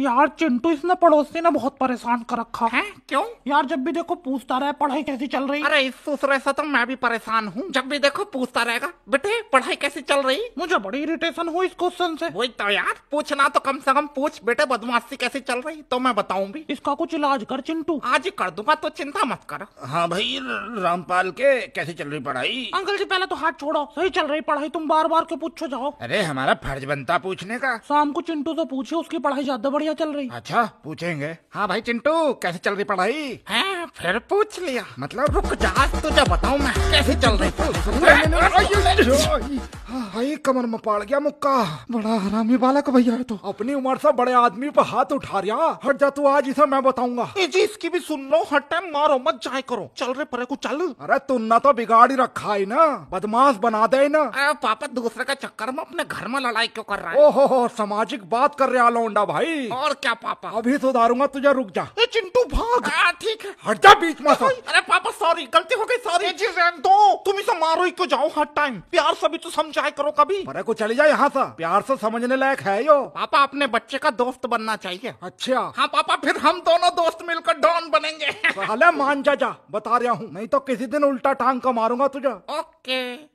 यार चिंटू इसने पड़ोसी ने बहुत परेशान कर रखा है क्यों यार जब भी देखो पूछता रहा पढ़ाई कैसी चल रही अरे इस सूसरे से तो मैं भी परेशान हूँ जब भी देखो पूछता रहेगा बेटे पढ़ाई कैसी चल रही मुझे बड़ी इरिटेशन हुई इस क्वेश्चन से वही तो यार पूछना तो कम से कम पूछ बेटे बदमाशी कैसी चल रही तो मैं बताऊँ भी इसका कुछ इलाज कर चिंटू आज ही कर दूंगा तो चिंता मत कर हाँ भाई रामपाल के कैसी चल रही पढ़ाई अंकल जी पहले तो हाथ छोड़ो सही चल रही पढ़ाई तुम बार बार क्यों पूछो जाओ अरे हमारा फर्ज बनता पूछने का शाम को चिंटू से पूछे उसकी पढ़ाई ज्यादा बढ़िया बढ़िया चल रही अच्छा पूछेंगे हाँ भाई चिंटू कैसे चल रही पढ़ाई है फिर पूछ लिया मतलब रुक जा तुझे बताऊ मैं कैसे चल रही कमर में पड़ गया मुक्का बड़ा हरामी बालक भैया है तो अपनी उम्र से बड़े आदमी पे हाथ उठा रहा हट जा तू आज इसे मैं बताऊंगा जी इसकी भी सुन लो हर टाइम मारो मत जाए करो चल रे परे को चल अरे तुमने तो बिगाड़ ही रखा है ना बदमाश बना दे ना पापा दूसरे का चक्कर में अपने घर में लड़ाई क्यों कर रहा है ओहो हो सामाजिक बात कर रहे लौंडा भाई और क्या पापा अभी सुधारूंगा तुझे रुक जा चिंटू भाग ठीक है हट जा बीच में अरे पापा सॉरी गलती हो गई सॉरी जी दो तुम इसे मारो ही क्यों जाओ हर टाइम प्यार से भी तो समझाए करो कभी अभी अरे को चले जाए यहाँ ऐसी प्यार ऐसी समझने लायक है यो पापा अपने बच्चे का दोस्त बनना चाहिए अच्छा हाँ पापा फिर हम दोनों दोस्त मिलकर डॉन बनेंगे मान जा बता रहा हूँ नहीं तो किसी दिन उल्टा टांग का मारूंगा तुझे ओके